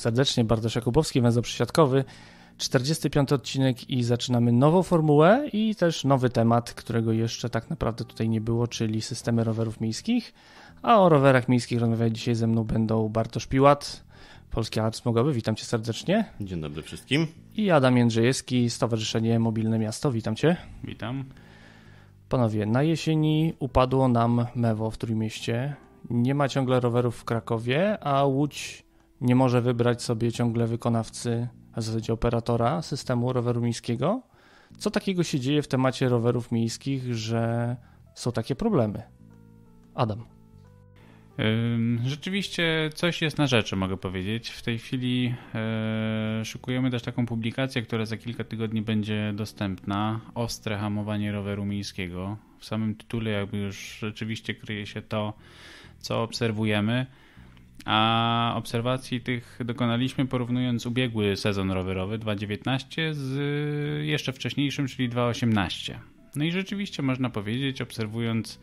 serdecznie. Bartosz Jakubowski, węzeł przysiadkowy. 45 odcinek i zaczynamy nową formułę i też nowy temat, którego jeszcze tak naprawdę tutaj nie było, czyli systemy rowerów miejskich. A o rowerach miejskich rozmawiać dzisiaj ze mną będą Bartosz Piłat, Polski Alarm Smogowy, witam cię serdecznie. Dzień dobry wszystkim. I Adam Jędrzejewski, Stowarzyszenie Mobilne Miasto, witam cię. Witam. Panowie, na jesieni upadło nam mewo w Trójmieście, nie ma ciągle rowerów w Krakowie, a Łódź nie może wybrać sobie ciągle wykonawcy, a w zasadzie operatora systemu roweru miejskiego. Co takiego się dzieje w temacie rowerów miejskich, że są takie problemy? Adam. Rzeczywiście coś jest na rzeczy, mogę powiedzieć. W tej chwili e, szykujemy też taką publikację, która za kilka tygodni będzie dostępna. Ostre hamowanie roweru miejskiego. W samym tytule jakby już rzeczywiście kryje się to, co obserwujemy a obserwacji tych dokonaliśmy porównując ubiegły sezon rowerowy 2019 z y, jeszcze wcześniejszym, czyli 2018. No i rzeczywiście można powiedzieć, obserwując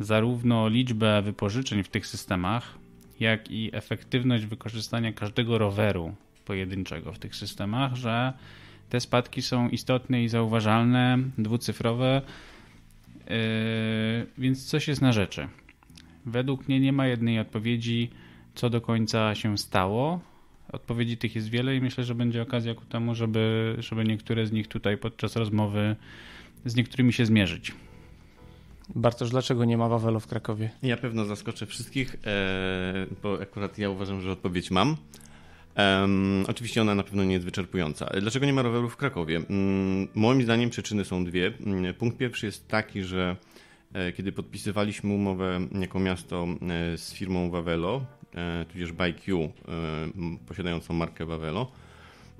zarówno liczbę wypożyczeń w tych systemach, jak i efektywność wykorzystania każdego roweru pojedynczego w tych systemach, że te spadki są istotne i zauważalne, dwucyfrowe, yy, więc coś jest na rzeczy. Według mnie nie ma jednej odpowiedzi co do końca się stało. Odpowiedzi tych jest wiele i myślę, że będzie okazja ku temu, żeby, żeby niektóre z nich tutaj podczas rozmowy z niektórymi się zmierzyć. Bartosz, dlaczego nie ma Wawelu w Krakowie? Ja pewno zaskoczę wszystkich, e, bo akurat ja uważam, że odpowiedź mam. Um, oczywiście ona na pewno nie jest wyczerpująca. Dlaczego nie ma rowerów w Krakowie? Um, moim zdaniem przyczyny są dwie. Mm, punkt pierwszy jest taki, że e, kiedy podpisywaliśmy umowę jako miasto e, z firmą Wawelo, E, tudzież BIQ e, posiadającą markę Bavelo.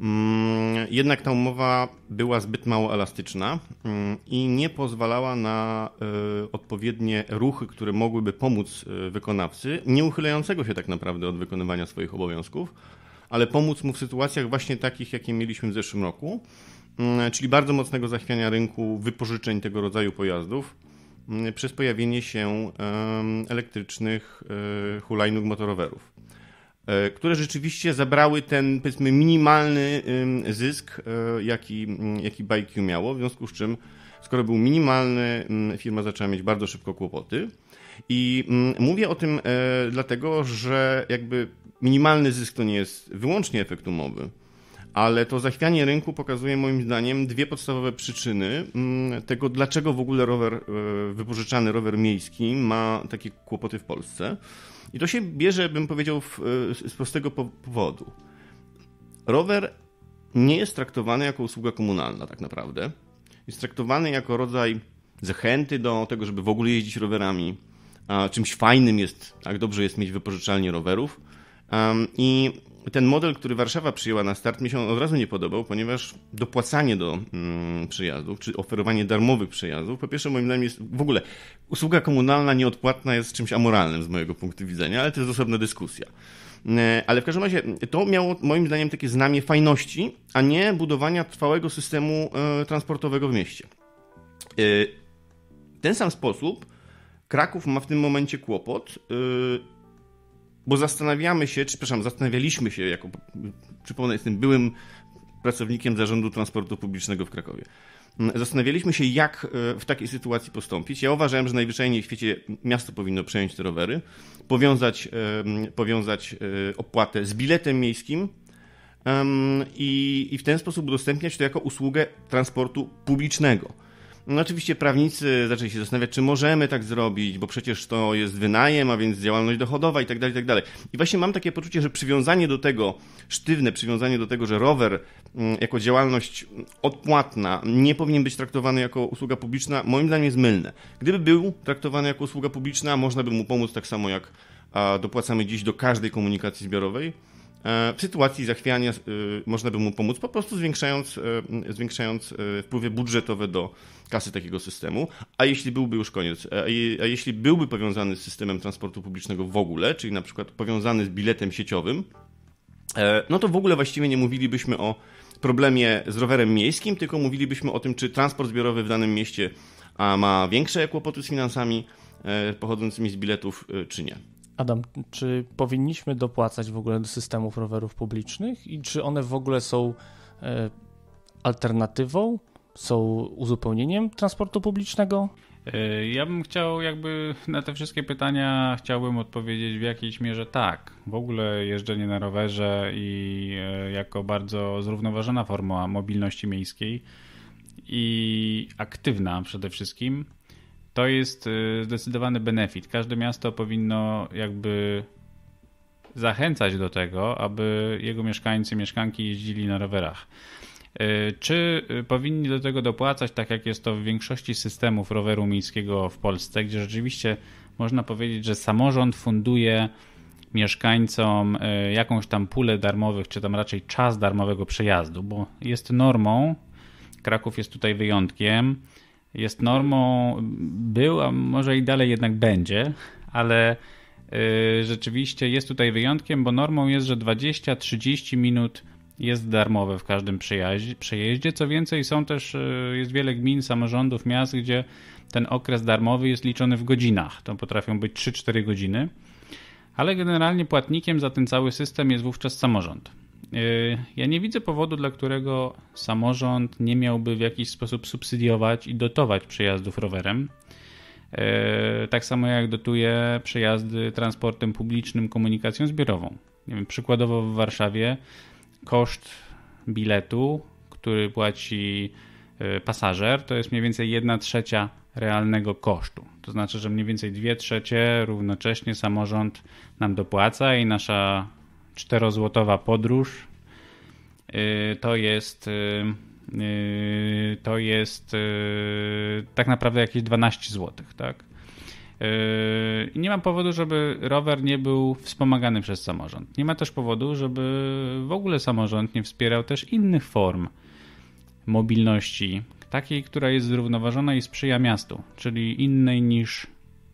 Mm, jednak ta umowa była zbyt mało elastyczna mm, i nie pozwalała na e, odpowiednie ruchy, które mogłyby pomóc wykonawcy, nie uchylającego się tak naprawdę od wykonywania swoich obowiązków, ale pomóc mu w sytuacjach właśnie takich, jakie mieliśmy w zeszłym roku, mm, czyli bardzo mocnego zachwiania rynku wypożyczeń tego rodzaju pojazdów, Mm, przez pojawienie się elektrycznych e, hulajnóg motorowerów, e, które rzeczywiście zabrały ten, powiedzmy, minimalny zysk, e, jaki, jaki BIQ miało, w związku z czym, skoro był minimalny, firma zaczęła mieć bardzo szybko kłopoty. I mówię o tym dlatego, że jakby minimalny zysk to nie jest wyłącznie efekt umowy ale to zachwianie rynku pokazuje moim zdaniem dwie podstawowe przyczyny mm, tego, dlaczego w ogóle rower e, wypożyczany, rower miejski ma takie kłopoty w Polsce. I to się bierze, bym powiedział, e, z prostego powodu. Rower nie jest traktowany jako usługa komunalna, tak naprawdę. Jest traktowany jako rodzaj zachęty do tego, żeby w ogóle jeździć rowerami. A czymś fajnym jest, tak dobrze jest mieć wypożyczalnię rowerów. I ten model, który Warszawa przyjęła na start, mi się od razu nie podobał, ponieważ dopłacanie do mm, przyjazdów, czy oferowanie darmowych przyjazdów, po pierwsze moim zdaniem jest w ogóle usługa komunalna nieodpłatna jest czymś amoralnym z mojego punktu widzenia, ale to jest osobna dyskusja. E, ale w każdym razie to miało moim zdaniem takie znamie fajności, a nie budowania trwałego systemu e, transportowego w mieście. W e, ten sam sposób Kraków ma w tym momencie kłopot bo zastanawiamy się, czy, przepraszam, zastanawialiśmy się, jako, przypomnę, jestem byłym pracownikiem Zarządu Transportu Publicznego w Krakowie. Zastanawialiśmy się, jak e, w takiej sytuacji postąpić. Ja uważałem, że najwyżej w świecie miasto powinno przejąć te rowery, powiązać, e, powiązać e, opłatę z biletem miejskim i, i w ten sposób udostępniać to jako usługę transportu publicznego. No oczywiście prawnicy zaczęli się zastanawiać, czy możemy tak zrobić, bo przecież to jest wynajem, a więc działalność dochodowa i tak dalej, i tak dalej. I właśnie mam takie poczucie, że przywiązanie do tego, sztywne przywiązanie do tego, że rower mm, jako działalność odpłatna nie powinien być traktowany jako usługa publiczna, moim zdaniem jest mylne. Gdyby był traktowany jako usługa publiczna, można by mu pomóc tak samo jak dopłacamy dziś do każdej komunikacji zbiorowej E, w sytuacji zachwiania e, można by mu pomóc po prostu zwiększając, e, zwiększając wpływy budżetowe do kasy takiego systemu. A jeśli byłby już koniec, a jeśli byłby powiązany z systemem transportu publicznego w ogóle, czyli na przykład powiązany z biletem sieciowym, no to w ogóle właściwie nie mówilibyśmy o problemie z rowerem miejskim, tylko mówilibyśmy o tym, czy transport zbiorowy w danym mieście ma większe kłopoty z finansami pochodzącymi z biletów, czy nie. Adam, czy powinniśmy dopłacać w ogóle do systemów rowerów publicznych i czy one w ogóle są e, alternatywą, są uzupełnieniem transportu publicznego? E, ja bym chciał jakby na te wszystkie pytania chciałbym odpowiedzieć w jakiejś mierze tak. W ogóle jeżdżenie na rowerze i e, jako bardzo zrównoważona forma mobilności miejskiej i aktywna przede wszystkim to jest y, zdecydowany benefit. Każde miasto powinno jakby zachęcać do tego, aby jego mieszkańcy, mieszkanki jeździli na rowerach. Y, czy y, powinni do tego dopłacać, tak jak jest to w większości systemów roweru miejskiego w Polsce, gdzie rzeczywiście można powiedzieć, że samorząd funduje mieszkańcom jakąś tam pulę darmowych, czy tam raczej czas darmowego przejazdu, bo jest normą. Kraków jest tutaj wyjątkiem jest normą, był, a może i dalej jednak będzie, ale y, rzeczywiście jest tutaj wyjątkiem, bo normą jest, że 20-30 minut jest darmowe w każdym przejeździe. Co więcej, są też, y, jest wiele gmin, samorządów, miast, gdzie ten okres darmowy jest liczony w godzinach. To potrafią być 3-4 godziny. Ale generalnie płatnikiem za ten cały system jest wówczas samorząd. Y, ja nie widzę powodu, dla którego samorząd nie miałby w jakiś sposób subsydiować i dotować przejazdów rowerem. Y, tak samo jak dotuje przejazdy transportem publicznym, komunikacją zbiorową. Wiem, przykładowo w Warszawie koszt biletu, który płaci y, pasażer, to jest mniej więcej 1 trzecia realnego kosztu. To znaczy, że mniej więcej 2 trzecie równocześnie samorząd nam dopłaca i nasza czterozłotowa podróż. Y, to jest y, y, to jest tak naprawdę jakieś 12 zł, tak? I nie ma powodu, żeby rower nie był wspomagany przez samorząd. Nie ma też powodu, żeby w ogóle samorząd nie wspierał też innych form mobilności, takiej, która jest zrównoważona i sprzyja miastu, czyli innej niż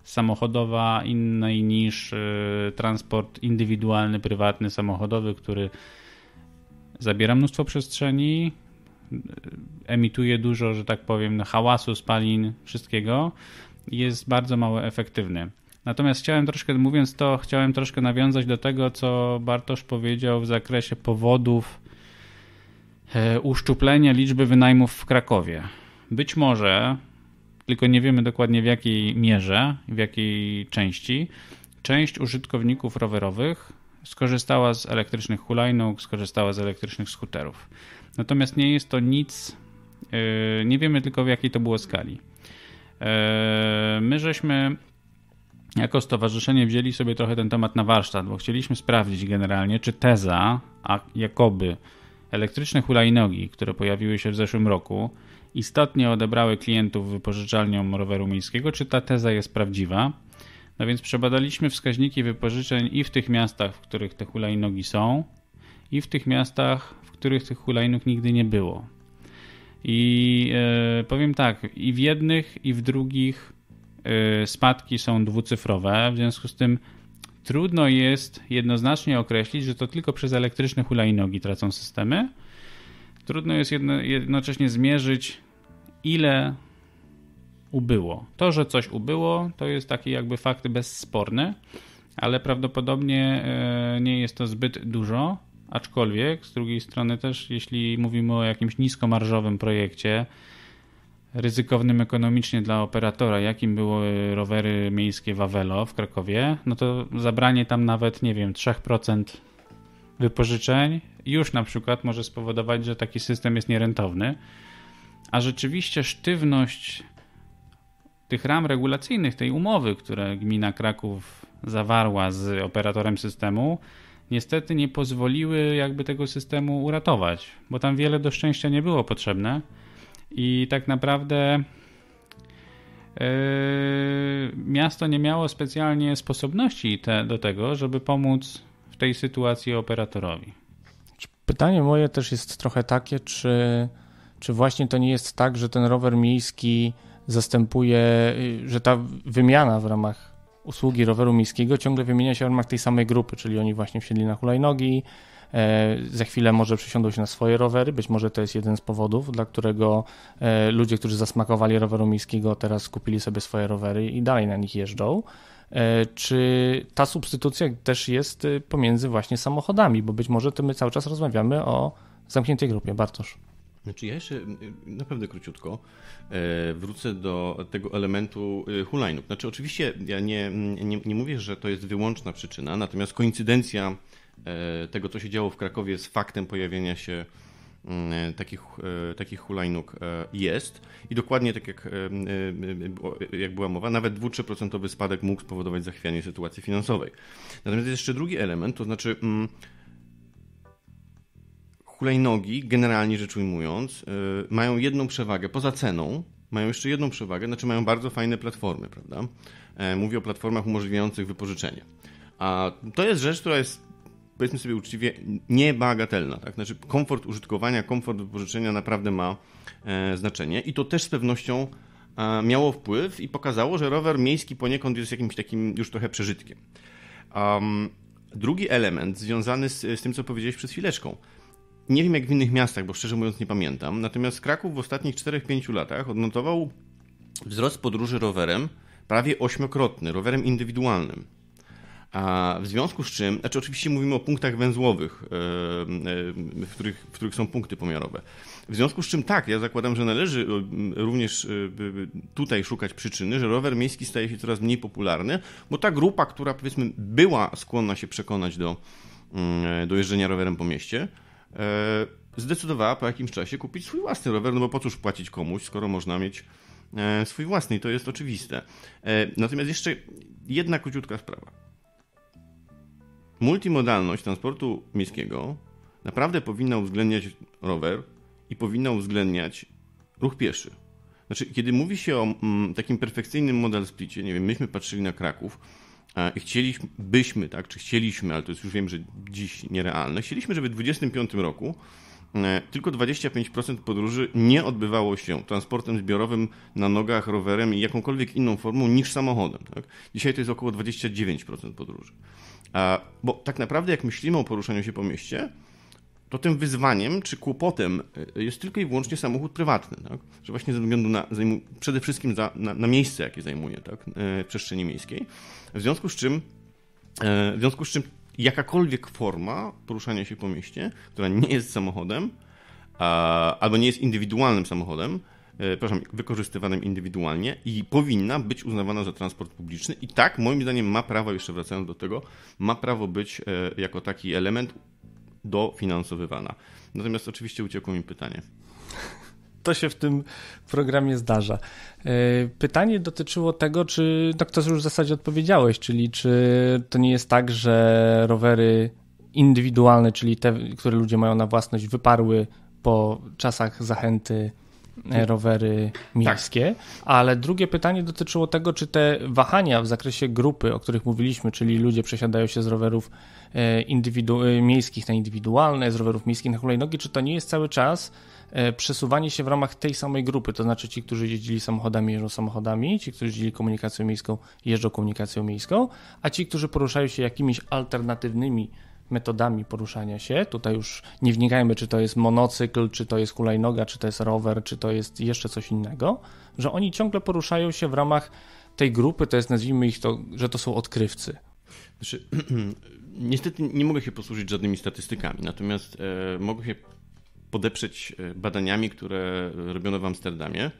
samochodowa innej niż y, transport indywidualny, prywatny, samochodowy, który zabiera mnóstwo przestrzeni, y, emituje dużo, że tak powiem, hałasu, spalin, wszystkiego i jest bardzo mało efektywny. Natomiast chciałem troszkę, mówiąc to, chciałem troszkę nawiązać do tego, co Bartosz powiedział w zakresie powodów e, uszczuplenia liczby wynajmów w Krakowie. Być może tylko nie wiemy dokładnie w jakiej mierze, w jakiej części. Część użytkowników rowerowych skorzystała z elektrycznych hulajnóg, skorzystała z elektrycznych skuterów. Natomiast nie jest to nic, yy, nie wiemy tylko w jakiej to było skali. Yy, my żeśmy jako stowarzyszenie wzięli sobie trochę ten temat na warsztat, bo chcieliśmy sprawdzić generalnie, czy teza, a jakoby elektryczne hulajnogi, które pojawiły się w zeszłym roku, istotnie odebrały klientów wypożyczalniom roweru miejskiego, czy ta teza jest prawdziwa. No więc przebadaliśmy wskaźniki wypożyczeń i w tych miastach, w których te hulajnogi są, i w tych miastach, w których tych hulajnóg nigdy nie było. I e, powiem tak, i w jednych, i w drugich e, spadki są dwucyfrowe, w związku z tym trudno jest jednoznacznie określić, że to tylko przez elektryczne hulajnogi tracą systemy, Trudno jest jedno, jednocześnie zmierzyć, ile ubyło. To, że coś ubyło, to jest taki jakby fakt bezsporny, ale prawdopodobnie e, nie jest to zbyt dużo. Aczkolwiek z drugiej strony też, jeśli mówimy o jakimś niskomarżowym projekcie, ryzykownym ekonomicznie dla operatora, jakim były rowery miejskie Wawelo w Krakowie, no to zabranie tam nawet, nie wiem, 3% wypożyczeń już na przykład może spowodować, że taki system jest nierentowny. A rzeczywiście sztywność tych ram regulacyjnych, tej umowy, które gmina Kraków zawarła z operatorem systemu, niestety nie pozwoliły jakby tego systemu uratować, bo tam wiele do szczęścia nie było potrzebne i tak naprawdę yy, miasto nie miało specjalnie sposobności te, do tego, żeby pomóc w tej sytuacji operatorowi. Pytanie moje też jest trochę takie, czy, czy właśnie to nie jest tak, że ten rower miejski zastępuje, że ta wymiana w ramach usługi roweru miejskiego ciągle wymienia się w ramach tej samej grupy, czyli oni właśnie wsiedli na hulajnogi, E, za chwilę może przysiądą się na swoje rowery, być może to jest jeden z powodów, dla którego e, ludzie, którzy zasmakowali roweru miejskiego, teraz kupili sobie swoje rowery i dalej na nich jeżdżą. E, czy ta substytucja też jest y, pomiędzy właśnie samochodami? Bo być może to my cały czas rozmawiamy o zamkniętej grupie. Bartosz. Znaczy ja jeszcze y, naprawdę króciutko e, wrócę do tego elementu y, hulajnóg. Znaczy oczywiście ja nie, mm, nie, nie mówię, że to jest wyłączna przyczyna, natomiast koincydencja e, tego, co się działo w Krakowie z faktem pojawienia się takich, mm, e, takich e, hulajnóg e, jest i dokładnie tak jak, jak była mowa, nawet 2-3% spadek mógł spowodować zachwianie sytuacji finansowej. Natomiast jest jeszcze drugi element, to znaczy mm, hulajnogi, generalnie rzecz ujmując, mają jedną przewagę poza ceną, mają jeszcze jedną przewagę, znaczy mają bardzo fajne platformy, prawda? Mówię o platformach umożliwiających wypożyczenie. A to jest rzecz, która jest powiedzmy sobie uczciwie, niebagatelna. Tak? Znaczy komfort użytkowania, komfort wypożyczenia naprawdę ma e, znaczenie i to też z pewnością e, miało wpływ i pokazało, że rower miejski poniekąd jest jakimś takim już trochę przeżytkiem. Um, drugi element związany z, z tym, co powiedziałeś przed chwileczką. Nie wiem jak w innych miastach, bo szczerze mówiąc nie pamiętam. Natomiast Kraków w ostatnich 4-5 latach odnotował wzrost podróży rowerem prawie ośmiokrotny, rowerem indywidualnym. A w związku z czym, znaczy oczywiście mówimy o punktach węzłowych, e, e, w których, w których są punkty pomiarowe. W związku z czym tak, ja zakładam, że należy e, również tutaj szukać przyczyny, że rower miejski staje się coraz mniej popularny, bo ta grupa, która powiedzmy była skłonna się przekonać do, mm, do jeżdżenia rowerem po mieście, zdecydowała po jakimś czasie kupić swój własny rower, no bo po cóż płacić komuś, skoro można mieć swój własny i to jest oczywiste. Natomiast jeszcze jedna króciutka sprawa. Multimodalność transportu miejskiego naprawdę powinna uwzględniać rower i powinna uwzględniać ruch pieszy. Znaczy, kiedy mówi się o mm, takim perfekcyjnym model splicie, nie wiem, myśmy patrzyli na Kraków e, i chcieliśmy, byśmy, tak, czy chcieliśmy, ale to jest już wiem, że dziś nierealne, chcieliśmy, żeby w 2025 roku e, tylko 25% podróży nie odbywało się transportem zbiorowym na nogach, rowerem i jakąkolwiek inną formą niż samochodem. Tak? Dzisiaj to jest około 29% podróży. Bo tak naprawdę, jak myślimy o poruszaniu się po mieście, to tym wyzwaniem czy kłopotem e, jest tylko i wyłącznie samochód prywatny, tak? że właśnie ze względu na, przede wszystkim za, na, na, miejsce, jakie zajmuje tak? E, w przestrzeni miejskiej, w związku z czym, e, w związku z czym jakakolwiek forma poruszania się po mieście, która nie jest samochodem, albo nie jest indywidualnym samochodem, E, przepraszam, wykorzystywanym indywidualnie i powinna być uznawana za transport publiczny i tak, moim zdaniem ma prawo, jeszcze wracając do tego, ma prawo być e, jako taki element dofinansowywana. Natomiast oczywiście uciekło mi pytanie. To się w tym programie zdarza. E, pytanie dotyczyło tego, czy tak to już w zasadzie odpowiedziałeś, czyli czy to nie jest tak, że rowery indywidualne, czyli te, które ludzie mają na własność, wyparły po czasach zachęty tak. rowery miejskie. Tak. Ale drugie pytanie dotyczyło tego, czy te wahania w zakresie grupy, o których mówiliśmy, czyli ludzie przesiadają się z rowerów e, indywidu- e, miejskich na indywidualne, z rowerów miejskich na hulajnogi, czy to nie jest cały czas e, przesuwanie się w ramach tej samej grupy, to znaczy ci, którzy jeździli samochodami, jeżdżą samochodami, ci, którzy jeździli komunikacją miejską, jeżdżą komunikacją miejską, a ci, którzy poruszają się jakimiś alternatywnymi metodami poruszania się. Tutaj już nie wnikajmy, czy to jest monocykl, czy to jest hulajnoga, czy to jest rower, czy to jest jeszcze coś innego, że oni ciągle poruszają się w ramach tej grupy, to jest nazwijmy ich to, że to są odkrywcy. Znaczy, niestety nie mogę się posłużyć żadnymi statystykami, natomiast e, mogę się podeprzeć e, badaniami, które robiono w Amsterdamie.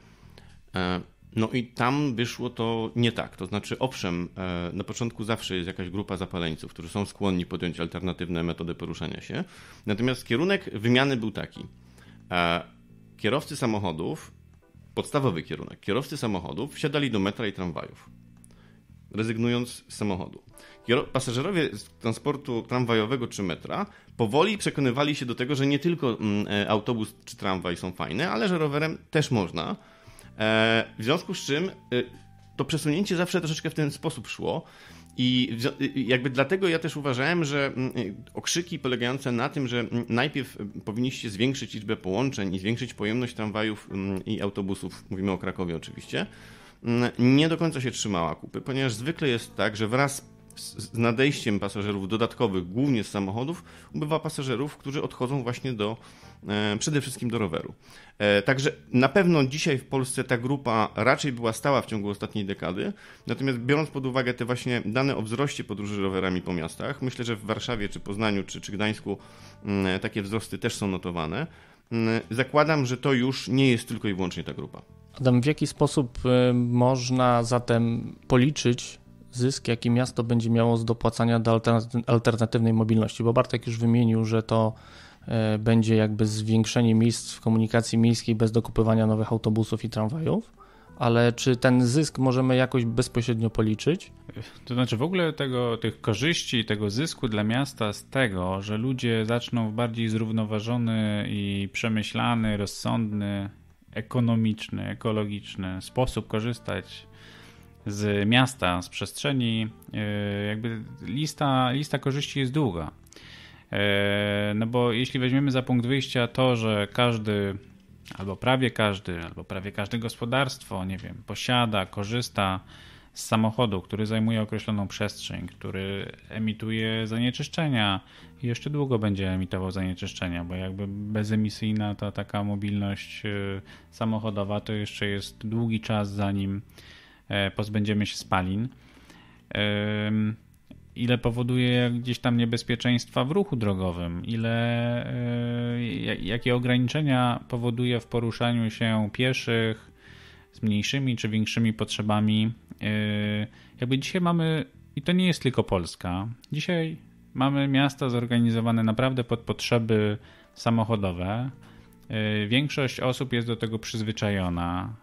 E, no i tam wyszło to nie tak. To znaczy, owszem, e, na początku zawsze jest jakaś grupa zapaleńców, którzy są skłonni podjąć alternatywne metody poruszania się. Natomiast kierunek wymiany był taki. E, kierowcy samochodów, podstawowy kierunek, kierowcy samochodów wsiadali do metra i tramwajów, rezygnując z samochodu. Pasażerowie z transportu tramwajowego czy metra powoli przekonywali się do tego, że nie tylko mm, e, autobus czy tramwaj są fajne, ale że rowerem też można E, w związku z czym y, to przesunięcie zawsze troszeczkę w ten sposób szło. I jakby dlatego ja też uważałem, że mm, y, okrzyki polegające na tym, że mm, najpierw y, powinniście zwiększyć liczbę połączeń i zwiększyć pojemność tramwajów mm, i autobusów, mówimy o Krakowie oczywiście, nie do końca się trzymała kupy, ponieważ zwykle jest tak, że wraz z nadejściem pasażerów dodatkowych, głównie z samochodów, ubywa pasażerów, którzy odchodzą właśnie do E, przede wszystkim do roweru. E, także na pewno dzisiaj w Polsce ta grupa raczej była stała w ciągu ostatniej dekady, natomiast biorąc pod uwagę te właśnie dane o wzroście podróży rowerami po miastach, myślę, że w Warszawie, czy Poznaniu, czy, czy Gdańsku mm, takie wzrosty też są notowane. Mm, zakładam, że to już nie jest tylko i wyłącznie ta grupa. Adam, w jaki sposób y, można zatem policzyć zysk, jaki miasto będzie miało z dopłacania do alternatywnej mobilności? Bo Bartek już wymienił, że to E, będzie jakby zwiększenie miejsc w komunikacji miejskiej bez dokupywania nowych autobusów i tramwajów, ale czy ten zysk możemy jakoś bezpośrednio policzyć? To znaczy w ogóle tego, tych korzyści, tego zysku dla miasta z tego, że ludzie zaczną w bardziej zrównoważony i przemyślany, rozsądny, ekonomiczny, ekologiczny sposób korzystać z miasta, z przestrzeni, e, jakby lista, lista korzyści jest długa. E, no bo jeśli weźmiemy za punkt wyjścia to, że każdy, albo prawie każdy, albo prawie każde gospodarstwo, nie wiem, posiada, korzysta z samochodu, który zajmuje określoną przestrzeń, który emituje zanieczyszczenia i jeszcze długo będzie emitował zanieczyszczenia, bo jakby bezemisyjna ta taka mobilność e, samochodowa to jeszcze jest długi czas zanim e, pozbędziemy się spalin ile powoduje gdzieś tam niebezpieczeństwa w ruchu drogowym, ile, e, jakie ograniczenia powoduje w poruszaniu się pieszych z mniejszymi czy większymi potrzebami. E, jakby dzisiaj mamy, i to nie jest tylko Polska, dzisiaj mamy miasta zorganizowane naprawdę pod potrzeby samochodowe. E, większość osób jest do tego przyzwyczajona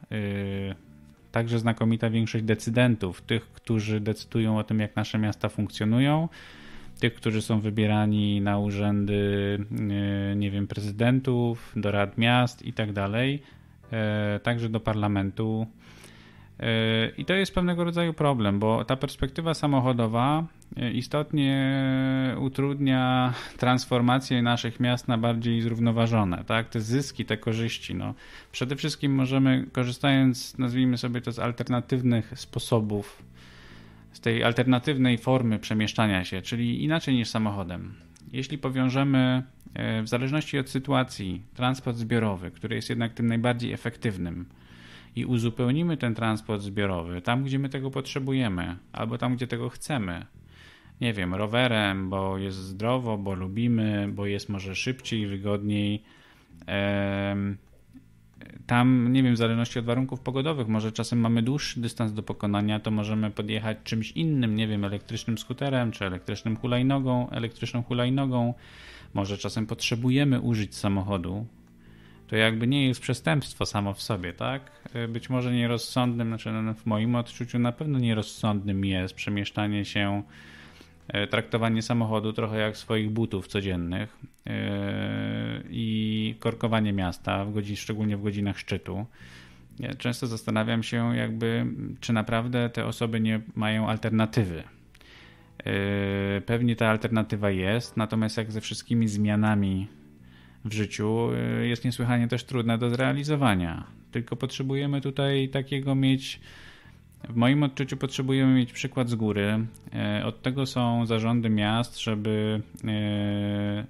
także znakomita większość decydentów, tych, którzy decydują o tym, jak nasze miasta funkcjonują, tych, którzy są wybierani na urzędy, y, nie wiem, prezydentów, do rad miast i tak dalej, e, także do parlamentu Yy, I to jest pewnego rodzaju problem, bo ta perspektywa samochodowa yy, istotnie yy, utrudnia transformację naszych miast na bardziej zrównoważone, tak? Te zyski, te korzyści. No. Przede wszystkim możemy, korzystając, nazwijmy sobie to, z alternatywnych sposobów, z tej alternatywnej formy przemieszczania się, czyli inaczej niż samochodem. Jeśli powiążemy, w zależności od sytuacji, transport zbiorowy, który jest jednak tym najbardziej efektywnym, i uzupełnimy ten transport zbiorowy tam, gdzie my tego potrzebujemy, albo tam, gdzie tego chcemy. Nie wiem, rowerem, bo jest zdrowo, bo lubimy, bo jest może szybciej, wygodniej. Tam, nie wiem, w zależności od warunków pogodowych, może czasem mamy dłuższy dystans do pokonania, to możemy podjechać czymś innym, nie wiem, elektrycznym skuterem, czy elektrycznym hulajnogą, elektryczną hulajnogą. Może czasem potrzebujemy użyć samochodu, to jakby nie jest przestępstwo samo w sobie, tak? E, być może nierozsądnym, znaczy no, w moim odczuciu na pewno nierozsądnym jest przemieszczanie się, e, traktowanie samochodu trochę jak swoich butów codziennych e, i korkowanie miasta, w godzin, szczególnie w godzinach szczytu. Ja często zastanawiam się, jakby, czy naprawdę te osoby nie mają alternatywy. Pewnie ta alternatywa jest, natomiast jak ze wszystkimi zmianami w życiu y, jest niesłychanie też trudne do zrealizowania. Tylko potrzebujemy tutaj takiego mieć. W moim odczuciu potrzebujemy mieć przykład z góry. E, od tego są zarządy miast, żeby e,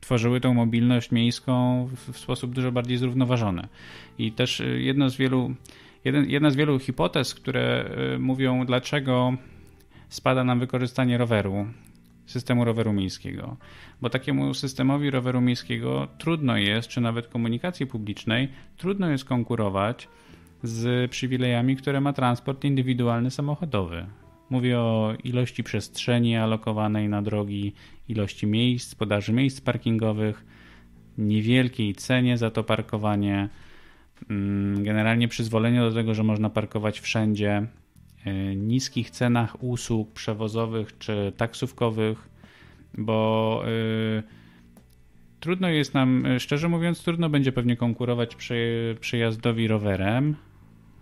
tworzyły tą mobilność miejską w sposób dużo bardziej zrównoważony. I też e, jedna z wielu, jeden, jedna z wielu hipotez, które mówią, dlaczego spada nam wykorzystanie roweru systemu roweru miejskiego. Bo takiemu systemowi roweru miejskiego trudno jest, czy nawet komunikacji publicznej, trudno jest konkurować z przywilejami, które ma transport indywidualny samochodowy. Mówię o ilości przestrzeni alokowanej na drogi, ilości miejsc, podaży miejsc parkingowych, niewielkiej cenie za to parkowanie, mm, generalnie przyzwolenie do tego, że można parkować wszędzie, Y, niskich cenach usług przewozowych czy taksówkowych, bo y, trudno jest nam, y, szczerze mówiąc, trudno będzie pewnie konkurować przejazdowi rowerem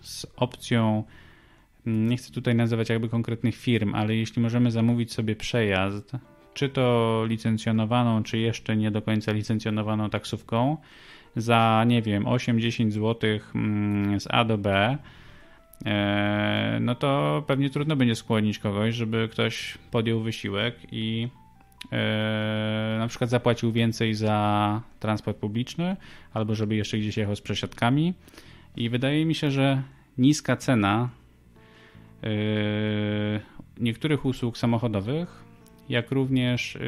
z opcją. Mm, nie chcę tutaj nazywać jakby konkretnych firm, ale jeśli możemy zamówić sobie przejazd, czy to licencjonowaną, czy jeszcze nie do końca licencjonowaną taksówką, za nie wiem 8-10 zł mm, z A do B, E, no to pewnie trudno będzie skłonić kogoś, żeby ktoś podjął wysiłek i e, na przykład zapłacił więcej za transport publiczny, albo żeby jeszcze gdzieś jechał z przesiadkami. I wydaje mi się, że niska cena e, niektórych usług samochodowych, jak również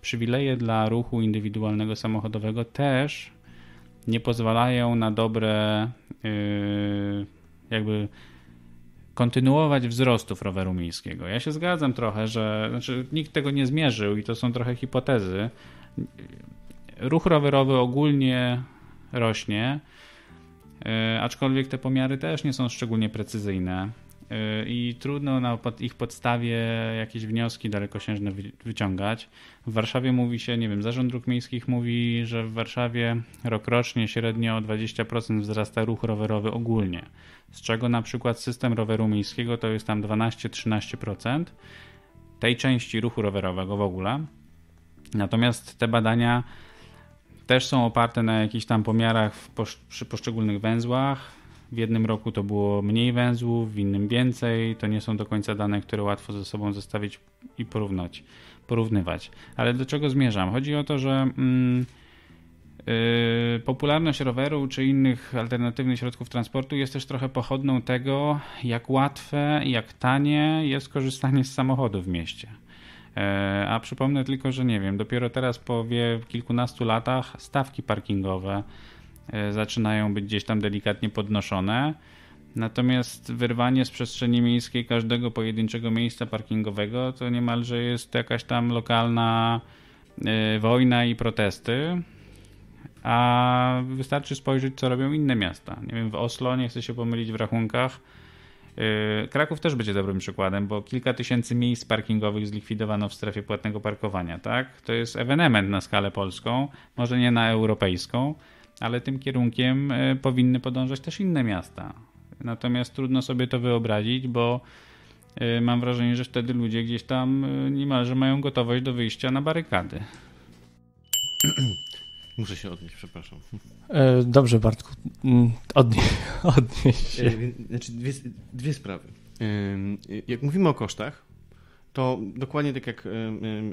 przywileje dla ruchu indywidualnego samochodowego też nie pozwalają na dobre jakby kontynuować wzrostów roweru miejskiego. Ja się zgadzam trochę, że znaczy, nikt tego nie zmierzył i to są trochę hipotezy. Ruch rowerowy ogólnie rośnie, y, aczkolwiek te pomiary też nie są szczególnie precyzyjne. Y, i trudno na ich podstawie jakieś wnioski dalekosiężne wyciągać. W Warszawie mówi się, nie wiem, Zarząd Dróg Miejskich mówi, że w Warszawie rokrocznie średnio o 20% wzrasta ruch rowerowy ogólnie, z czego na przykład system roweru miejskiego to jest tam 12-13% tej części ruchu rowerowego w ogóle. Natomiast te badania też są oparte na jakichś tam pomiarach posz przy poszczególnych węzłach, w jednym roku to było mniej węzłów, w innym więcej. To nie są do końca dane, które łatwo ze sobą zestawić i porównać, porównywać. Ale do czego zmierzam? Chodzi o to, że mm, yy, popularność roweru czy innych alternatywnych środków transportu jest też trochę pochodną tego, jak łatwe, jak tanie jest korzystanie z samochodu w mieście. E, a przypomnę tylko, że nie wiem, dopiero teraz po wie, kilkunastu latach stawki parkingowe E, zaczynają być gdzieś tam delikatnie podnoszone. Natomiast wyrwanie z przestrzeni miejskiej każdego pojedynczego miejsca parkingowego to niemalże jest jakaś tam lokalna e, wojna i protesty. A wystarczy spojrzeć, co robią inne miasta. Nie wiem, w Oslo, nie chcę się pomylić w rachunkach. E, Kraków też będzie dobrym przykładem, bo kilka tysięcy miejsc parkingowych zlikwidowano w strefie płatnego parkowania, tak? To jest ewenement na skalę polską, może nie na europejską ale tym kierunkiem e, powinny podążać też inne miasta. Natomiast trudno sobie to wyobrazić, bo e, mam wrażenie, że wtedy ludzie gdzieś tam e, niemalże mają gotowość do wyjścia na barykady. Muszę się odnieść, przepraszam. Dobrze, Bartku, odnie mm, odnieś się. Znaczy, dwie, dwie sprawy. Jak mówimy o kosztach, to dokładnie tak jak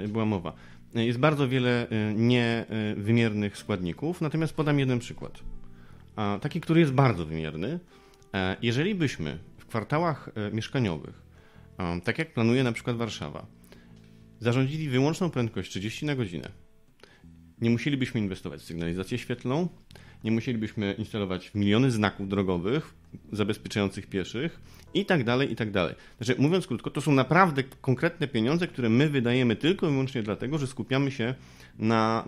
była mowa. Y, jest bardzo wiele y, niewymiernych składników, natomiast podam jeden przykład. Taki, który jest bardzo wymierny. E, jeżeli byśmy w kwartałach y, mieszkaniowych, tak jak planuje na przykład Warszawa, zarządzili wyłączną prędkość 30 na godzinę, nie musielibyśmy inwestować w sygnalizację świetlną, nie musielibyśmy instalować miliony znaków drogowych zabezpieczających pieszych i tak dalej, i tak dalej. Znaczy, mówiąc krótko, to są naprawdę konkretne pieniądze, które my wydajemy tylko i wyłącznie dlatego, że skupiamy się na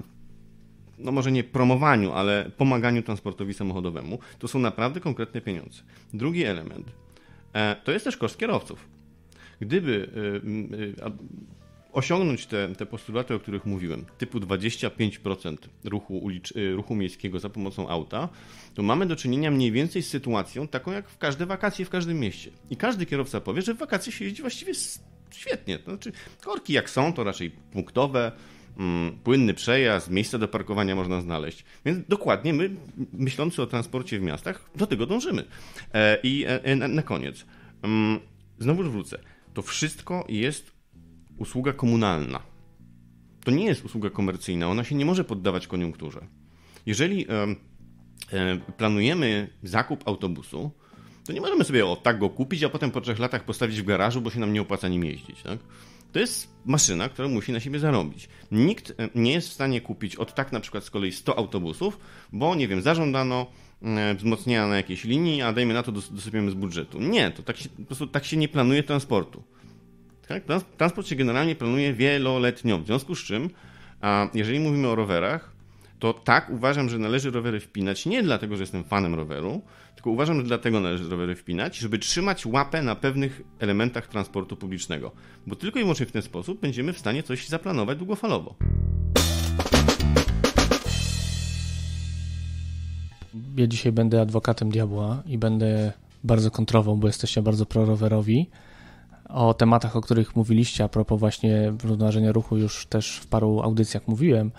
no może nie promowaniu, ale pomaganiu transportowi samochodowemu. To są naprawdę konkretne pieniądze. Drugi element e, to jest też koszt kierowców. Gdyby e, e, osiągnąć te, te postulaty, o których mówiłem, typu 25% ruchu, ulicz, y, ruchu miejskiego za pomocą auta, to mamy do czynienia mniej więcej z sytuacją taką jak w każde wakacje w każdym mieście. I każdy kierowca powie, że w wakacje się jeździ właściwie świetnie. To znaczy, korki jak są, to raczej punktowe, mm, płynny przejazd, miejsca do parkowania można znaleźć. Więc dokładnie my, myślący o transporcie w miastach, do tego dążymy. E, I e, e, na koniec, mm, znowu wrócę. To wszystko jest usługa komunalna. To nie jest usługa komercyjna, ona się nie może poddawać koniunkturze. Jeżeli planujemy zakup autobusu, to nie możemy sobie o tak go kupić, a potem po trzech latach postawić w garażu, bo się nam nie opłaca nim jeździć. Tak? To jest maszyna, która musi na siebie zarobić. Nikt nie jest w stanie kupić od tak na przykład z kolei 100 autobusów, bo nie wiem, zażądano wzmocnienia na jakiejś linii, a dajmy na to dosypiemy z budżetu. Nie, to tak się, po prostu tak się nie planuje transportu. Tak? Transport się generalnie planuje wieloletnio, w związku z czym, a jeżeli mówimy o rowerach, to tak uważam, że należy rowery wpinać nie dlatego, że jestem fanem roweru, tylko uważam, że dlatego należy rowery wpinać, żeby trzymać łapę na pewnych elementach transportu publicznego, bo tylko i wyłącznie w ten sposób będziemy w stanie coś zaplanować długofalowo. Ja dzisiaj będę adwokatem diabła i będę bardzo kontrową, bo jesteście bardzo prorowerowi o tematach, o których mówiliście, a propos właśnie równoważenia ruchu, już też w paru audycjach mówiłem.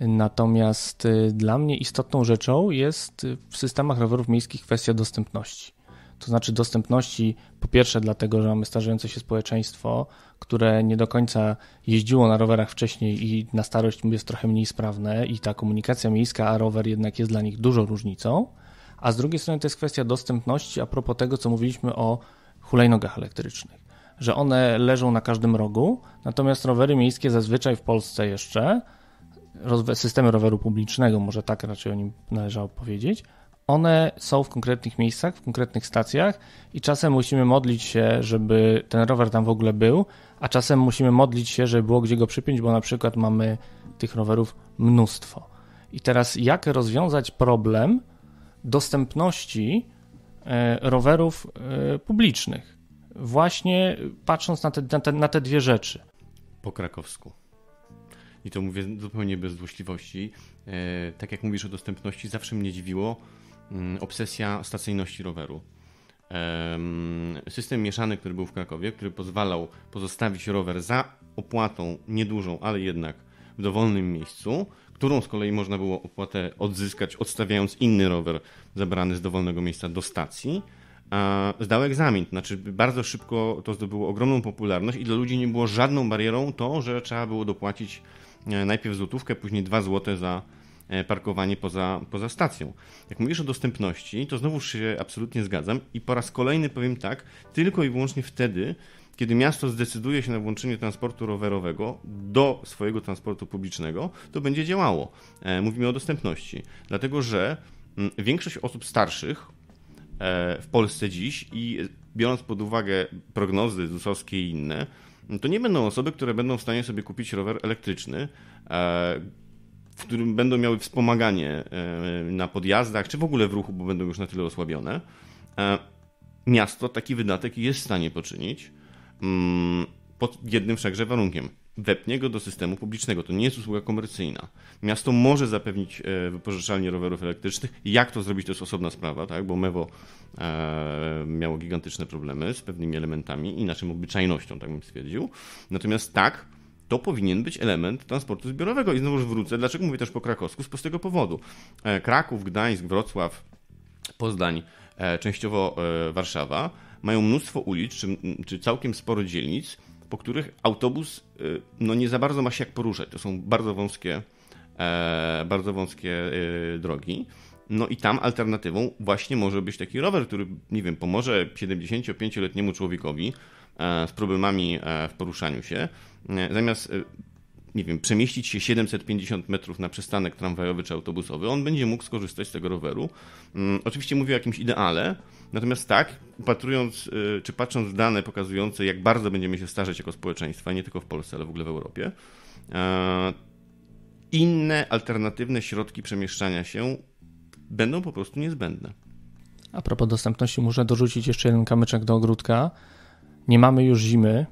Natomiast y, dla mnie istotną rzeczą jest y, w systemach rowerów miejskich kwestia dostępności. To znaczy dostępności po pierwsze dlatego, że mamy starzejące się społeczeństwo, które nie do końca jeździło na rowerach wcześniej i na starość jest trochę mniej sprawne i ta komunikacja miejska, a rower jednak jest dla nich dużą różnicą. A z drugiej strony to jest kwestia dostępności a propos tego, co mówiliśmy o hulajnogach elektrycznych że one leżą na każdym rogu, natomiast rowery miejskie zazwyczaj w Polsce jeszcze, systemy roweru publicznego, może tak raczej o nim należało powiedzieć, one są w konkretnych miejscach, w konkretnych stacjach i czasem musimy modlić się, żeby ten rower tam w ogóle był, a czasem musimy modlić się, żeby było gdzie go przypiąć, bo na przykład mamy tych rowerów mnóstwo. I teraz jak rozwiązać problem dostępności e, rowerów e, publicznych? właśnie patrząc na te, na te, na te dwie rzeczy. Po krakowsku. I to mówię zupełnie bez złośliwości. E, tak jak mówisz o dostępności, zawsze mnie dziwiło mm, obsesja stacyjności roweru. System mieszany, który był w Krakowie, który pozwalał pozostawić rower za opłatą niedużą, ale jednak w dowolnym miejscu, którą z kolei można było opłatę odzyskać, odstawiając inny rower zabrany z dowolnego miejsca do stacji zdał egzamin. znaczy, bardzo szybko to zdobyło ogromną popularność i dla ludzi nie było żadną barierą to, że trzeba było dopłacić e, najpierw złotówkę, później dwa złote za e, parkowanie poza, poza stacją. Jak mówisz o dostępności, to znowu się absolutnie zgadzam i po raz kolejny powiem tak, tylko i wyłącznie wtedy, kiedy miasto zdecyduje się na włączenie transportu rowerowego do swojego transportu publicznego, to będzie działało. E, mówimy o dostępności, dlatego że mm, większość osób starszych E, w Polsce dziś i biorąc pod uwagę prognozy ZUS-owskie i inne, to nie będą osoby, które będą w stanie sobie kupić rower elektryczny, e, w którym będą miały wspomaganie e, na podjazdach, czy w ogóle w ruchu, bo będą już na tyle osłabione. Miasto taki wydatek jest w stanie poczynić mm, pod jednym wszakże warunkiem wepnie go do systemu publicznego. To nie jest usługa komercyjna. Miasto może zapewnić e, wypożyczalnie rowerów elektrycznych. Jak to zrobić, to jest osobna sprawa, tak? bo Mewo e, miało gigantyczne problemy z pewnymi elementami i naszym obyczajnością, tak bym stwierdził. Natomiast tak, to powinien być element transportu zbiorowego. I znowuż wrócę, dlaczego mówię też po krakowsku? Z prostego powodu. E, Kraków, Gdańsk, Wrocław, Poznań, częściowo Warszawa mają mnóstwo ulic, czy, czy całkiem sporo dzielnic, po których autobus y, no nie za bardzo ma się jak poruszać. To są bardzo wąskie, e, bardzo wąskie y, drogi. No i tam alternatywą właśnie może być taki rower, który, nie wiem, pomoże 75-letniemu człowiekowi e, z problemami e, w poruszaniu się, zamiast y, nie wiem, przemieścić się 750 metrów na przystanek tramwajowy czy autobusowy, on będzie mógł skorzystać z tego roweru. Mm, oczywiście mówię o jakimś ideale, natomiast tak, patrząc, y, czy patrząc dane pokazujące, jak bardzo będziemy się starzeć jako społeczeństwa, nie tylko w Polsce, ale w ogóle w Europie, e, inne alternatywne środki przemieszczania się będą po prostu niezbędne. A propos dostępności, muszę dorzucić jeszcze jeden kamyczek do ogródka. Nie mamy już zimy,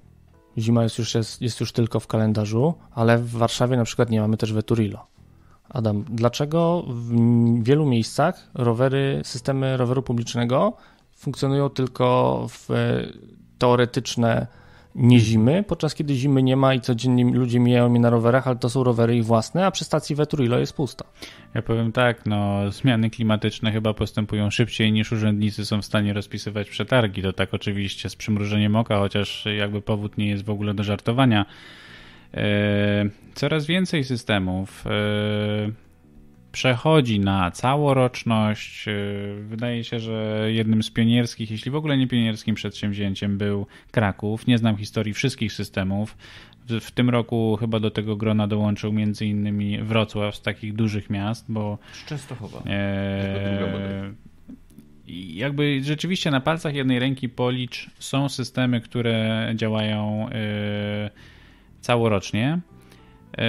Zima jest już, jest, jest już tylko w kalendarzu, ale w Warszawie na przykład nie mamy też Veturilo. Adam, dlaczego w wielu miejscach rowery, systemy roweru publicznego funkcjonują tylko w e, teoretyczne nie zimy, podczas kiedy zimy nie ma i codziennie ludzie mijają mnie na rowerach, ale to są rowery ich własne, a przy stacji Veturilo jest pusta. Ja powiem tak, no zmiany klimatyczne chyba postępują szybciej niż urzędnicy są w stanie rozpisywać przetargi. To tak oczywiście z przymrużeniem oka, chociaż jakby powód nie jest w ogóle do żartowania. E, coraz więcej systemów e, przechodzi na całoroczność. Y, wydaje się, że jednym z pionierskich, jeśli w ogóle nie pionierskim przedsięwzięciem był Kraków. Nie znam historii wszystkich systemów. W tym roku chyba do tego grona dołączył między innymi Wrocław z takich dużych miast, bo... Częstochowa. E, jakby rzeczywiście na palcach jednej ręki policz są systemy, które działają e, całorocznie. E,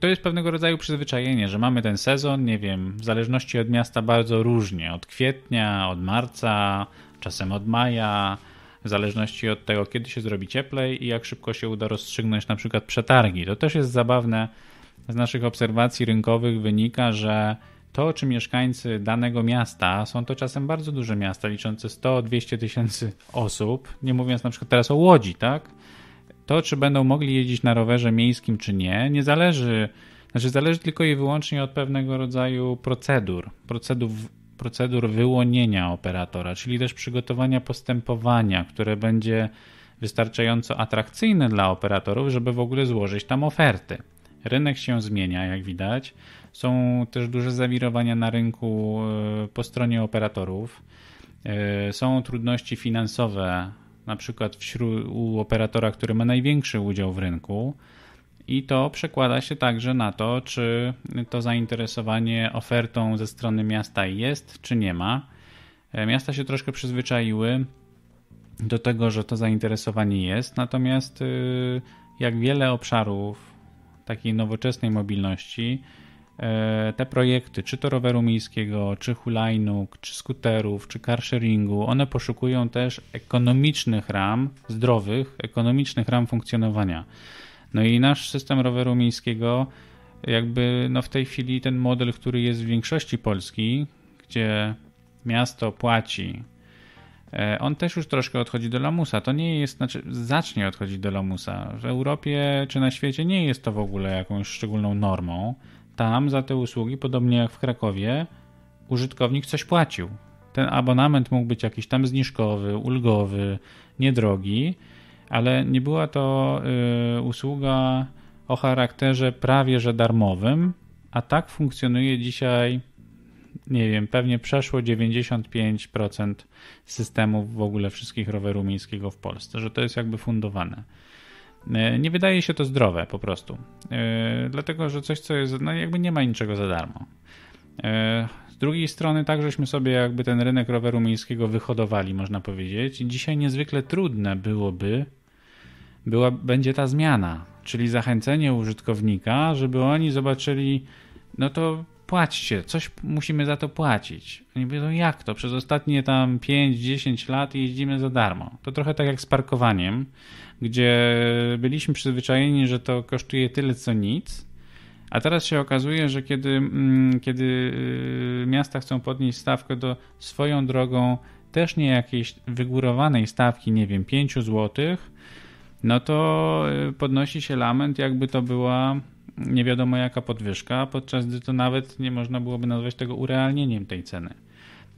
to jest pewnego rodzaju przyzwyczajenie, że mamy ten sezon, nie wiem, w zależności od miasta bardzo różnie, od kwietnia, od marca, czasem od maja, w zależności od tego, kiedy się zrobi cieplej i jak szybko się uda rozstrzygnąć na przykład przetargi. To też jest zabawne. Z naszych obserwacji rynkowych wynika, że to, czy mieszkańcy danego miasta, są to czasem bardzo duże miasta, liczące 100-200 tysięcy osób, nie mówiąc na przykład teraz o Łodzi, tak? To, czy będą mogli jeździć na rowerze miejskim, czy nie, nie zależy, znaczy zależy tylko i wyłącznie od pewnego rodzaju procedur, procedur, procedur wyłonienia operatora, czyli też przygotowania postępowania, które będzie wystarczająco atrakcyjne dla operatorów, żeby w ogóle złożyć tam oferty. Rynek się zmienia, jak widać. Są też duże zawirowania na rynku e, po stronie operatorów. E, są trudności finansowe na przykład wśród, u operatora, który ma największy udział w rynku. I to przekłada się także na to, czy to zainteresowanie ofertą ze strony miasta jest, czy nie ma. E, miasta się troszkę przyzwyczaiły do tego, że to zainteresowanie jest, natomiast y, jak wiele obszarów takiej nowoczesnej mobilności, E, te projekty, czy to roweru miejskiego, czy hulajnóg, czy skuterów, czy carsharingu, one poszukują też ekonomicznych ram, zdrowych, ekonomicznych ram funkcjonowania. No i nasz system roweru miejskiego, jakby no w tej chwili ten model, który jest w większości Polski, gdzie miasto płaci, e, on też już troszkę odchodzi do lamusa. To nie jest, znaczy zacznie odchodzić do lamusa. W Europie czy na świecie nie jest to w ogóle jakąś szczególną normą. Tam za te usługi, podobnie jak w Krakowie, użytkownik coś płacił. Ten abonament mógł być jakiś tam zniżkowy, ulgowy, niedrogi, ale nie była to y, usługa o charakterze prawie że darmowym, a tak funkcjonuje dzisiaj, nie wiem, pewnie przeszło 95% systemów w ogóle wszystkich roweru miejskiego w Polsce, że to jest jakby fundowane. E, nie wydaje się to zdrowe po prostu. E, dlatego, że coś, co jest, no jakby nie ma niczego za darmo. E, z drugiej strony tak, żeśmy sobie jakby ten rynek roweru miejskiego wyhodowali, można powiedzieć. I dzisiaj niezwykle trudne byłoby, była, będzie ta zmiana, czyli zachęcenie użytkownika, żeby oni zobaczyli, no to płaćcie, coś musimy za to płacić. Oni wiedzą, jak to? Przez ostatnie tam 5-10 lat jeździmy za darmo. To trochę tak jak z parkowaniem, gdzie byliśmy przyzwyczajeni, że to kosztuje tyle co nic, a teraz się okazuje, że kiedy, mm, kiedy y, miasta chcą podnieść stawkę do swoją drogą też nie jakiejś wygórowanej stawki, nie wiem, 5 zł, no to y, podnosi się lament, jakby to była nie wiadomo jaka podwyżka, podczas gdy to nawet nie można byłoby nazwać tego urealnieniem tej ceny.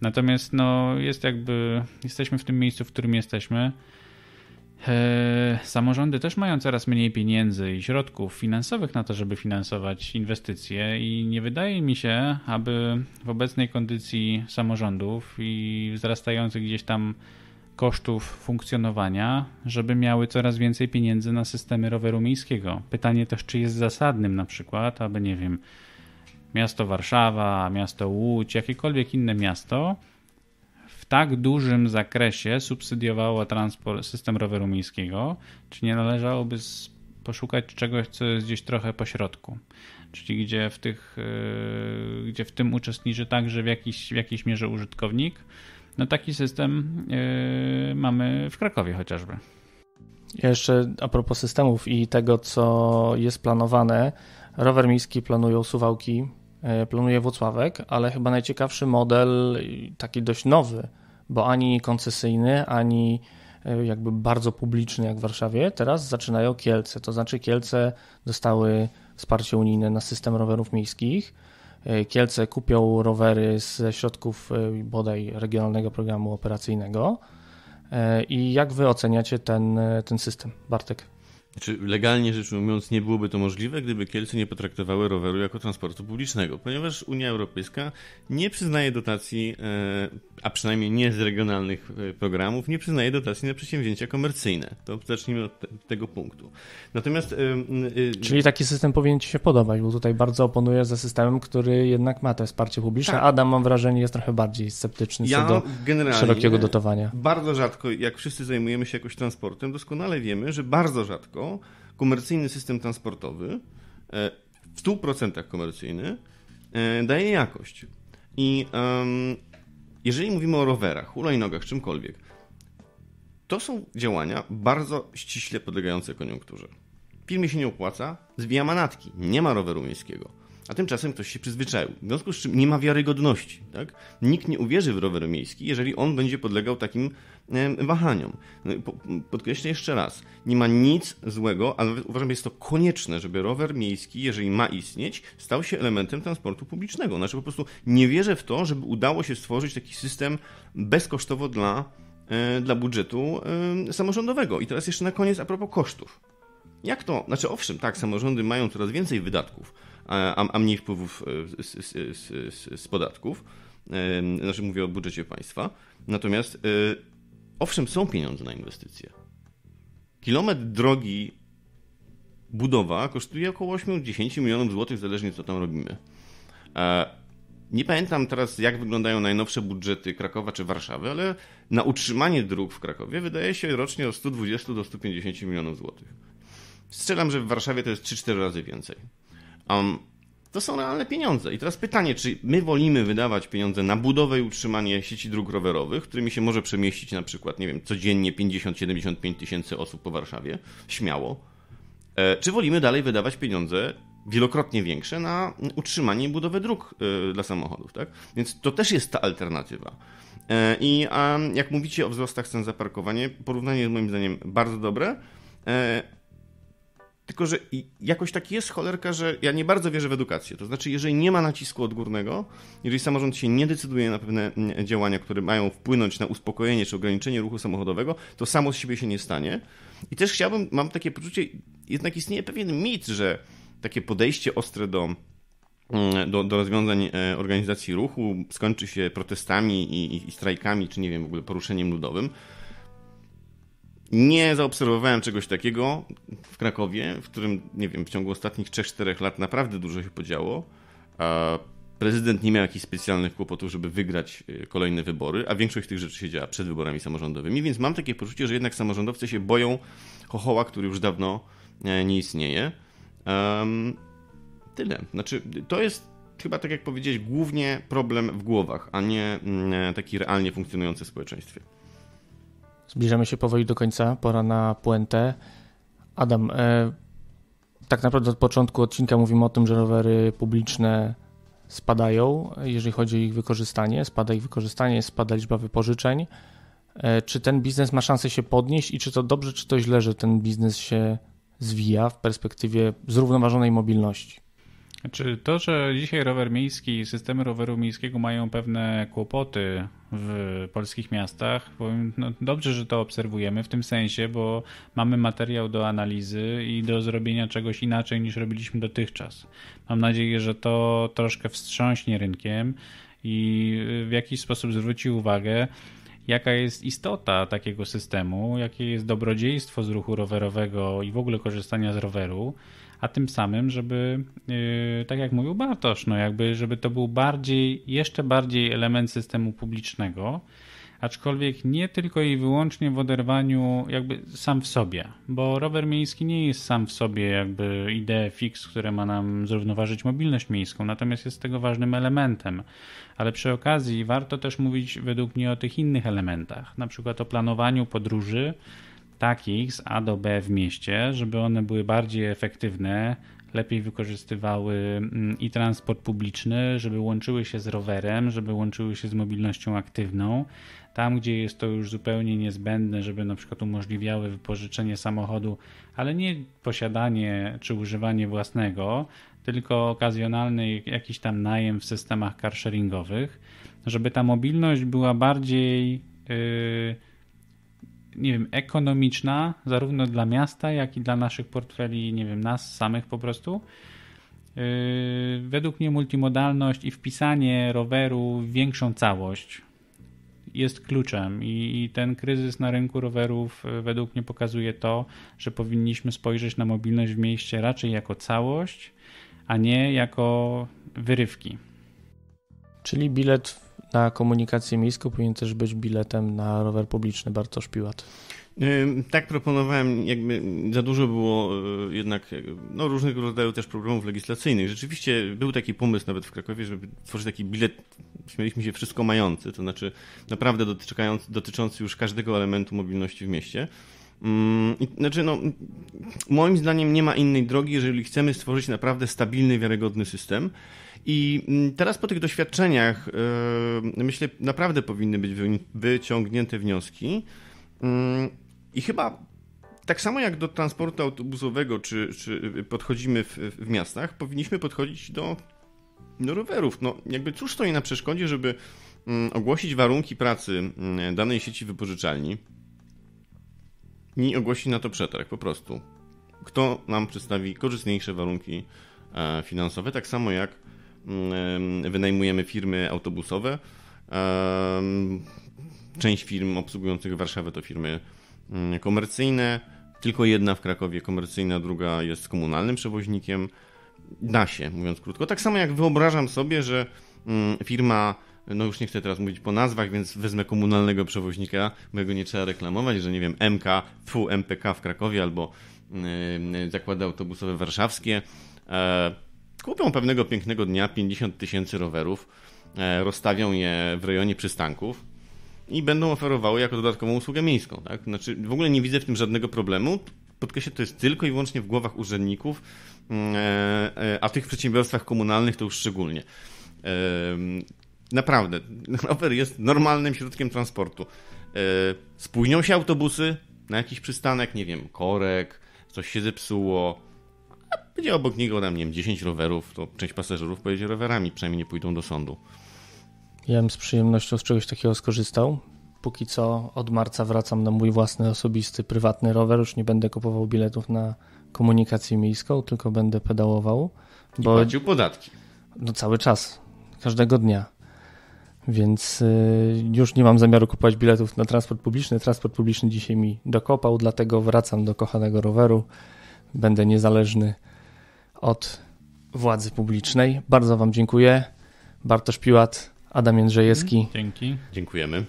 Natomiast no, jest jakby, jesteśmy w tym miejscu, w którym jesteśmy. E, samorządy też mają coraz mniej pieniędzy i środków finansowych na to, żeby finansować inwestycje, i nie wydaje mi się, aby w obecnej kondycji samorządów i wzrastających gdzieś tam kosztów funkcjonowania, żeby miały coraz więcej pieniędzy na systemy roweru miejskiego. Pytanie też, czy jest zasadnym na przykład, aby nie wiem, miasto Warszawa, miasto Łódź, jakiekolwiek inne miasto tak dużym zakresie subsydiowało transport system roweru miejskiego, czy nie należałoby poszukać czegoś, co jest gdzieś trochę pośrodku? Czyli gdzie w, tych, yy, gdzie w tym uczestniczy także w, jakiś, w jakiejś mierze użytkownik. No taki system yy, mamy w Krakowie chociażby. Jeszcze a propos systemów i tego, co jest planowane, rower miejski planują Suwałki, E, planuje Włocławek, ale chyba najciekawszy model, taki dość nowy, bo ani koncesyjny, ani e, jakby bardzo publiczny jak w Warszawie, teraz zaczynają Kielce. To znaczy Kielce dostały wsparcie unijne na system rowerów miejskich. E, Kielce kupią rowery ze środków bodaj regionalnego programu operacyjnego. I jak wy oceniacie ten, ten system, Bartek? Czy legalnie rzecz ujmując, nie byłoby to możliwe, gdyby Kielce nie potraktowały roweru jako transportu publicznego, ponieważ Unia Europejska nie przyznaje dotacji, e, a przynajmniej nie z regionalnych e, programów, nie przyznaje dotacji na przedsięwzięcia komercyjne. To zacznijmy od te, tego punktu. Natomiast. E, Czyli taki system powinien Ci się podobać, bo tutaj bardzo oponuję za systemem, który jednak ma to wsparcie publiczne. Tak. Adam, mam wrażenie, jest trochę bardziej sceptyczny ja co do szerokiego dotowania. Bardzo rzadko, jak wszyscy zajmujemy się jakoś transportem, doskonale wiemy, że bardzo rzadko komercyjny system transportowy, e, w 100% komercyjny, e, daje jakość. I um, jeżeli mówimy o rowerach, hulajnogach, czymkolwiek, to są działania bardzo ściśle podlegające koniunkturze. Firmie się nie opłaca, zwija manatki, nie ma roweru miejskiego a tymczasem ktoś się przyzwyczaił. W związku z czym nie ma wiarygodności. Tak? Nikt nie uwierzy w rower miejski, jeżeli on będzie podlegał takim wahaniom. No podkreślę jeszcze raz, nie ma nic złego, ale uważam, że jest to konieczne, żeby rower miejski, jeżeli ma istnieć, stał się elementem transportu publicznego. Znaczy po prostu nie wierzę w to, żeby udało się stworzyć taki system bezkosztowo dla, e, dla budżetu samorządowego. I teraz jeszcze na koniec a propos kosztów. Jak to? Znaczy owszem, tak, samorządy mają coraz więcej wydatków, a, a mniej wpływów e, z, z, z, z podatków. Znaczy mówię o budżecie państwa. Natomiast e, owszem, są pieniądze na inwestycje. Kilometr drogi budowa kosztuje około 8-10 milionów złotych, zależnie co tam robimy. E, nie pamiętam teraz, jak wyglądają najnowsze budżety Krakowa czy Warszawy, ale na utrzymanie dróg w Krakowie wydaje się rocznie od 120 do 150 milionów złotych. Strzelam, że w Warszawie to jest 3-4 razy więcej. Um, to są realne pieniądze. I teraz pytanie, czy my wolimy wydawać pieniądze na budowę i utrzymanie sieci dróg rowerowych, którymi się może przemieścić na przykład, nie wiem, codziennie 50-75 tysięcy osób po Warszawie, śmiało, e, czy wolimy dalej wydawać pieniądze wielokrotnie większe na utrzymanie i budowę dróg e, dla samochodów, tak? Więc to też jest ta alternatywa. E, I jak mówicie o wzrostach cen za parkowanie, porównanie jest moim zdaniem bardzo dobre tylko, że jakoś tak jest cholerka, że ja nie bardzo wierzę w edukację. To znaczy, jeżeli nie ma nacisku odgórnego, jeżeli samorząd się nie decyduje na pewne mm, działania, które mają wpłynąć na uspokojenie czy ograniczenie ruchu samochodowego, to samo z siebie się nie stanie. I też chciałbym, mam takie poczucie, jednak istnieje pewien mit, że takie podejście ostre do mm, do, do rozwiązań e, organizacji ruchu skończy się protestami i, i, strajkami, czy nie wiem, w ogóle poruszeniem ludowym. Nie zaobserwowałem czegoś takiego w Krakowie, w którym, nie wiem, w ciągu ostatnich 3-4 lat naprawdę dużo się podziało. Prezydent nie miał jakichś specjalnych kłopotów, żeby wygrać e, kolejne wybory, a większość tych rzeczy się działa przed wyborami samorządowymi, więc mam takie poczucie, że jednak samorządowcy się boją chochoła, który już dawno e, nie istnieje. tyle. Znaczy, to jest chyba, tak jak powiedzieć, głównie problem w głowach, a nie mm, e, taki realnie funkcjonujący w społeczeństwie. Zbliżamy się powoli do końca, pora na puentę. Adam, e, tak naprawdę od początku odcinka mówimy o tym, że rowery publiczne spadają, jeżeli chodzi o ich wykorzystanie. Spada ich wykorzystanie, spada liczba wypożyczeń. E, czy ten biznes ma szansę się podnieść i czy to dobrze, czy to źle, że ten biznes się zwija w perspektywie zrównoważonej mobilności? Czy to, że dzisiaj rower miejski i systemy roweru miejskiego mają pewne kłopoty w polskich miastach, no dobrze, że to obserwujemy w tym sensie, bo mamy materiał do analizy i do zrobienia czegoś inaczej niż robiliśmy dotychczas. Mam nadzieję, że to troszkę wstrząśnie rynkiem i w jakiś sposób zwróci uwagę, jaka jest istota takiego systemu, jakie jest dobrodziejstwo z ruchu rowerowego i w ogóle korzystania z roweru a tym samym, żeby, y, tak jak mówił Bartosz, no jakby, żeby to był bardziej, jeszcze bardziej element systemu publicznego, aczkolwiek nie tylko i wyłącznie w oderwaniu jakby sam w sobie, bo rower miejski nie jest sam w sobie jakby idee fix, które ma nam zrównoważyć mobilność miejską, natomiast jest tego ważnym elementem. Ale przy okazji warto też mówić według mnie o tych innych elementach, na przykład o planowaniu podróży, takich z A do B w mieście, żeby one były bardziej efektywne, lepiej wykorzystywały mm, i transport publiczny, żeby łączyły się z rowerem, żeby łączyły się z mobilnością aktywną. Tam, gdzie jest to już zupełnie niezbędne, żeby na przykład umożliwiały wypożyczenie samochodu, ale nie posiadanie czy używanie własnego, tylko okazjonalny jakiś tam najem w systemach carsharingowych, żeby ta mobilność była bardziej. Yy, nie wiem, ekonomiczna, zarówno dla miasta, jak i dla naszych portfeli, nie wiem, nas samych po prostu. Yy, według mnie multimodalność i wpisanie roweru w większą całość jest kluczem i ten kryzys na rynku rowerów yy, według mnie pokazuje to, że powinniśmy spojrzeć na mobilność w mieście raczej jako całość, a nie jako wyrywki. Czyli bilet na komunikację miejską powinien też być biletem na rower publiczny Bartosz Piłat. Tak proponowałem, jakby za dużo było y, jednak y, no, różnego rodzaju też problemów legislacyjnych. Rzeczywiście był taki pomysł nawet w Krakowie, żeby tworzyć taki bilet, śmieliśmy się, wszystko mający, to znaczy naprawdę dotyczący już każdego elementu mobilności w mieście. Znaczy, no, moim zdaniem nie ma innej drogi, jeżeli chcemy stworzyć naprawdę stabilny, wiarygodny system, i mm, teraz po tych doświadczeniach, y, myślę, naprawdę powinny być wyciągnięte wnioski. Mm, I chyba tak samo jak do transportu autobusowego, czy, czy podchodzimy w, w miastach, powinniśmy podchodzić do, do rowerów. No, jakby cóż stoi na przeszkodzie, żeby mm, ogłosić warunki pracy danej sieci wypożyczalni i ogłosić na to przetarg po prostu. Kto nam przedstawi korzystniejsze warunki e, finansowe, tak samo jak wynajmujemy firmy autobusowe. Część firm obsługujących Warszawę to firmy mm, komercyjne, tylko jedna w Krakowie komercyjna, druga jest komunalnym przewoźnikiem. Da się, mówiąc krótko. Tak samo jak wyobrażam sobie, że mm, firma no już nie chcę teraz mówić po nazwach, więc wezmę komunalnego przewoźnika, bo go nie trzeba reklamować, że nie wiem, MK, FU, MPK w Krakowie albo yy, zakłady autobusowe warszawskie. Yy, skupią pewnego pięknego dnia 50 tysięcy rowerów, e, rozstawią je w rejonie przystanków i będą oferowały jako dodatkową usługę miejską. Tak? Znaczy, w ogóle nie widzę w tym żadnego problemu. Podkreślę, to jest tylko i wyłącznie w głowach urzędników, mm, e, e, a w tych przedsiębiorstwach komunalnych to już szczególnie. Naprawdę, rower jest normalnym środkiem transportu. Spóźnią się autobusy na jakiś przystanek, nie wiem, korek, coś się zepsuło, będzie obok niego na nie wiem, 10 rowerów, to część pasażerów pojedzie rowerami, przynajmniej nie pójdą do sądu. Ja bym z przyjemnością z czegoś takiego skorzystał. Póki co od marca wracam na mój własny, osobisty, prywatny rower. Już nie będę kupował biletów na komunikację miejską, tylko będę pedałował. Bo... I płacił podatki. No cały czas, każdego dnia. Więc y, już nie mam zamiaru kupować biletów na transport publiczny. Transport publiczny dzisiaj mi dokopał, dlatego wracam do kochanego roweru będę niezależny od władzy publicznej. Bardzo Wam dziękuję. Bartosz Piłat, Adam Jędrzejewski. Mhm. Dzięki. Dziękujemy.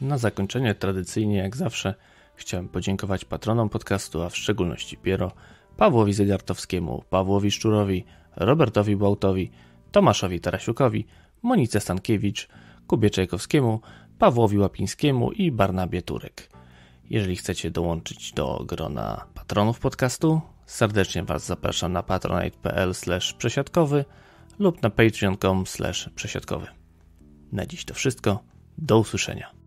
Na zakończenie, tradycyjnie jak zawsze, chciałem podziękować patronom podcastu, a w szczególności Piero, Pawłowi Zegartowskiemu, Pawłowi Szczurowi, Robertowi Bałtowi, Tomaszowi Tarasiukowi, Monice Stankiewicz, Kubie Czajkowskiemu, Pawłowi Łapińskiemu i Barnabie Turek. Jeżeli chcecie dołączyć do grona patronów podcastu, serdecznie Was zapraszam na patronite.pl przesiadkowy lub na patreon.com przesiadkowy. Na dziś to wszystko. Do usłyszenia.